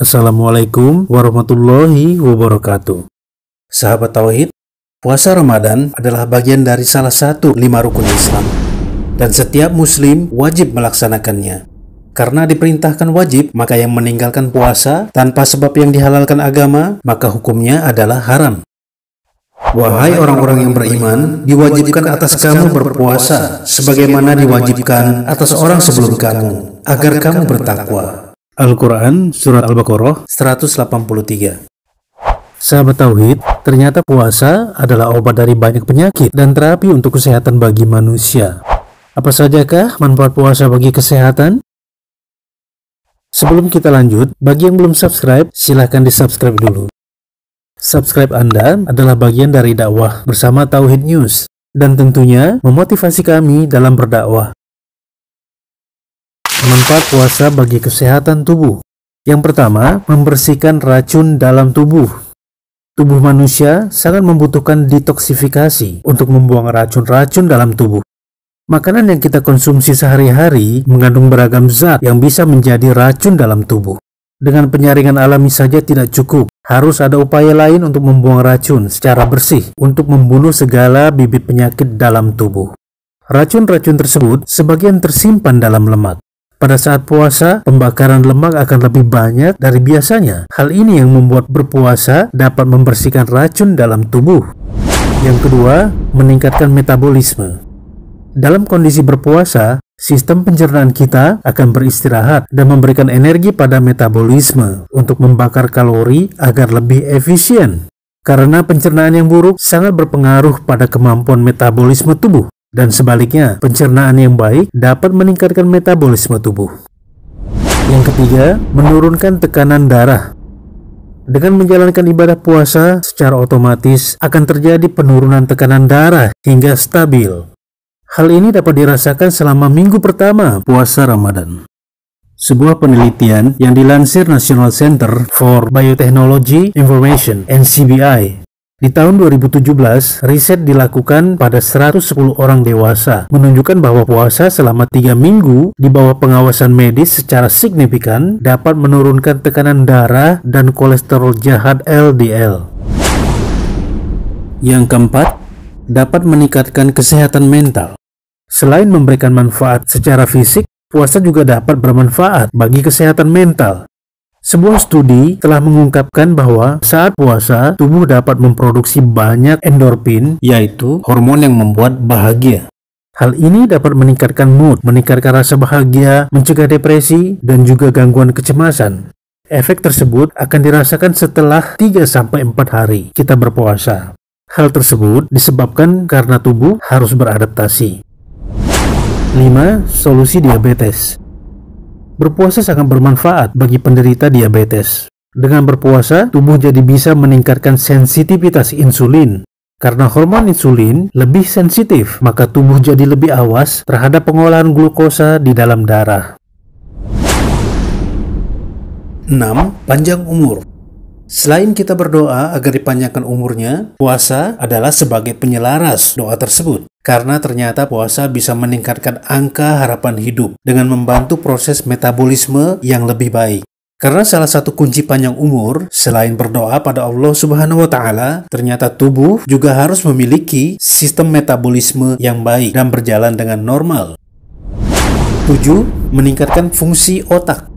Assalamualaikum warahmatullahi wabarakatuh. Sahabat Tauhid, puasa Ramadan adalah bagian dari salah satu lima rukun Islam dan setiap muslim wajib melaksanakannya. Karena diperintahkan wajib, maka yang meninggalkan puasa tanpa sebab yang dihalalkan agama, maka hukumnya adalah haram. Wahai orang-orang yang beriman, diwajibkan atas kamu berpuasa sebagaimana diwajibkan atas orang sebelum kamu, agar kamu bertakwa. Al-Quran Surat Al-Baqarah 183 Sahabat Tauhid, ternyata puasa adalah obat dari banyak penyakit dan terapi untuk kesehatan bagi manusia. Apa sajakah manfaat puasa bagi kesehatan? Sebelum kita lanjut, bagi yang belum subscribe, silahkan di-subscribe dulu. Subscribe Anda adalah bagian dari dakwah bersama Tauhid News dan tentunya memotivasi kami dalam berdakwah. Manfaat puasa bagi kesehatan tubuh. Yang pertama, membersihkan racun dalam tubuh. Tubuh manusia sangat membutuhkan detoksifikasi untuk membuang racun-racun dalam tubuh. Makanan yang kita konsumsi sehari-hari mengandung beragam zat yang bisa menjadi racun dalam tubuh. Dengan penyaringan alami saja tidak cukup, harus ada upaya lain untuk membuang racun secara bersih untuk membunuh segala bibit penyakit dalam tubuh. Racun-racun tersebut sebagian tersimpan dalam lemak, pada saat puasa, pembakaran lemak akan lebih banyak dari biasanya. Hal ini yang membuat berpuasa dapat membersihkan racun dalam tubuh. Yang kedua, meningkatkan metabolisme. Dalam kondisi berpuasa, Sistem pencernaan kita akan beristirahat dan memberikan energi pada metabolisme untuk membakar kalori agar lebih efisien. Karena pencernaan yang buruk sangat berpengaruh pada kemampuan metabolisme tubuh. Dan sebaliknya, pencernaan yang baik dapat meningkatkan metabolisme tubuh. Yang ketiga, menurunkan tekanan darah. Dengan menjalankan ibadah puasa secara otomatis akan terjadi penurunan tekanan darah hingga stabil. Hal ini dapat dirasakan selama minggu pertama puasa Ramadan. Sebuah penelitian yang dilansir National Center for Biotechnology Information NCBI di tahun 2017, riset dilakukan pada 110 orang dewasa, menunjukkan bahwa puasa selama 3 minggu di bawah pengawasan medis secara signifikan dapat menurunkan tekanan darah dan kolesterol jahat LDL. Yang keempat, dapat meningkatkan kesehatan mental. Selain memberikan manfaat secara fisik, puasa juga dapat bermanfaat bagi kesehatan mental. Sebuah studi telah mengungkapkan bahwa saat puasa, tubuh dapat memproduksi banyak endorfin, yaitu hormon yang membuat bahagia. Hal ini dapat meningkatkan mood, meningkatkan rasa bahagia, mencegah depresi, dan juga gangguan kecemasan. Efek tersebut akan dirasakan setelah 3-4 hari kita berpuasa. Hal tersebut disebabkan karena tubuh harus beradaptasi. 5. Solusi diabetes Berpuasa sangat bermanfaat bagi penderita diabetes. Dengan berpuasa, tubuh jadi bisa meningkatkan sensitivitas insulin. Karena hormon insulin lebih sensitif, maka tubuh jadi lebih awas terhadap pengolahan glukosa di dalam darah. 6. Panjang umur Selain kita berdoa agar dipanjangkan umurnya, puasa adalah sebagai penyelaras doa tersebut. Karena ternyata puasa bisa meningkatkan angka harapan hidup dengan membantu proses metabolisme yang lebih baik. Karena salah satu kunci panjang umur, selain berdoa pada Allah Subhanahu wa Ta'ala, ternyata tubuh juga harus memiliki sistem metabolisme yang baik dan berjalan dengan normal. 7. Meningkatkan fungsi otak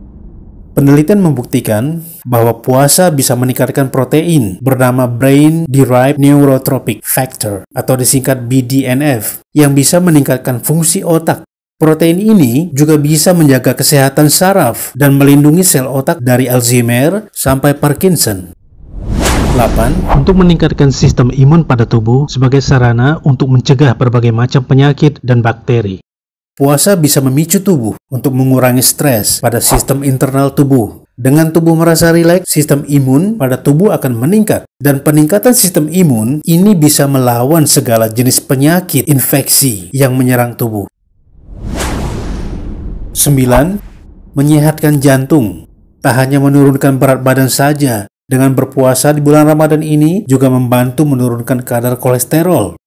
Penelitian membuktikan bahwa puasa bisa meningkatkan protein bernama Brain Derived Neurotropic Factor atau disingkat BDNF yang bisa meningkatkan fungsi otak. Protein ini juga bisa menjaga kesehatan saraf dan melindungi sel otak dari Alzheimer sampai Parkinson. 8. Untuk meningkatkan sistem imun pada tubuh sebagai sarana untuk mencegah berbagai macam penyakit dan bakteri. Puasa bisa memicu tubuh untuk mengurangi stres pada sistem internal tubuh. Dengan tubuh merasa rileks, sistem imun pada tubuh akan meningkat. Dan peningkatan sistem imun ini bisa melawan segala jenis penyakit infeksi yang menyerang tubuh. 9. Menyehatkan jantung Tak hanya menurunkan berat badan saja, dengan berpuasa di bulan Ramadan ini juga membantu menurunkan kadar kolesterol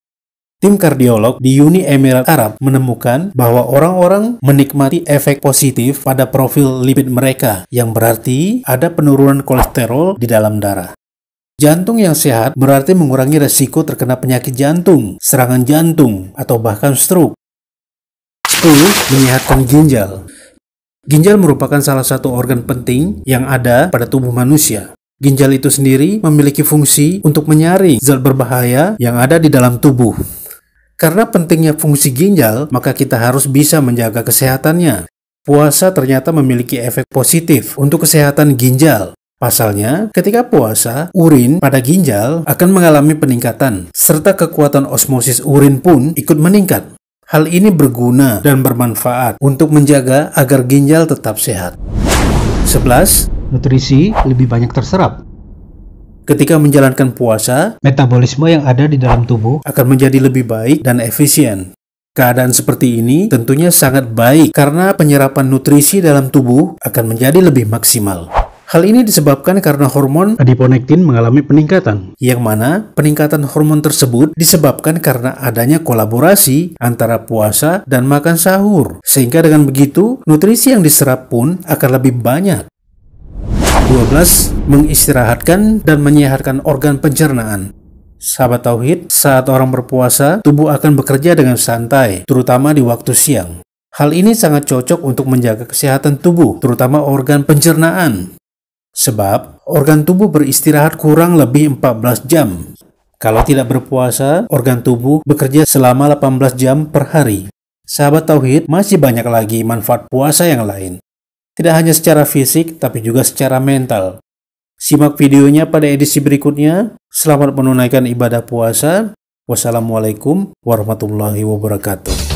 Tim kardiolog di Uni Emirat Arab menemukan bahwa orang-orang menikmati efek positif pada profil lipid mereka, yang berarti ada penurunan kolesterol di dalam darah. Jantung yang sehat berarti mengurangi resiko terkena penyakit jantung, serangan jantung, atau bahkan stroke. 10. Menyehatkan ginjal Ginjal merupakan salah satu organ penting yang ada pada tubuh manusia. Ginjal itu sendiri memiliki fungsi untuk menyaring zat berbahaya yang ada di dalam tubuh. Karena pentingnya fungsi ginjal, maka kita harus bisa menjaga kesehatannya. Puasa ternyata memiliki efek positif untuk kesehatan ginjal. Pasalnya, ketika puasa, urin pada ginjal akan mengalami peningkatan, serta kekuatan osmosis urin pun ikut meningkat. Hal ini berguna dan bermanfaat untuk menjaga agar ginjal tetap sehat. 11. Nutrisi lebih banyak terserap Ketika menjalankan puasa, metabolisme yang ada di dalam tubuh akan menjadi lebih baik dan efisien. Keadaan seperti ini tentunya sangat baik karena penyerapan nutrisi dalam tubuh akan menjadi lebih maksimal. Hal ini disebabkan karena hormon adiponektin mengalami peningkatan, yang mana peningkatan hormon tersebut disebabkan karena adanya kolaborasi antara puasa dan makan sahur, sehingga dengan begitu nutrisi yang diserap pun akan lebih banyak. 12. Mengistirahatkan dan menyehatkan organ pencernaan. Sahabat Tauhid, saat orang berpuasa, tubuh akan bekerja dengan santai, terutama di waktu siang. Hal ini sangat cocok untuk menjaga kesehatan tubuh, terutama organ pencernaan. Sebab, organ tubuh beristirahat kurang lebih 14 jam. Kalau tidak berpuasa, organ tubuh bekerja selama 18 jam per hari. Sahabat Tauhid, masih banyak lagi manfaat puasa yang lain tidak hanya secara fisik tapi juga secara mental. Simak videonya pada edisi berikutnya. Selamat menunaikan ibadah puasa. Wassalamualaikum warahmatullahi wabarakatuh.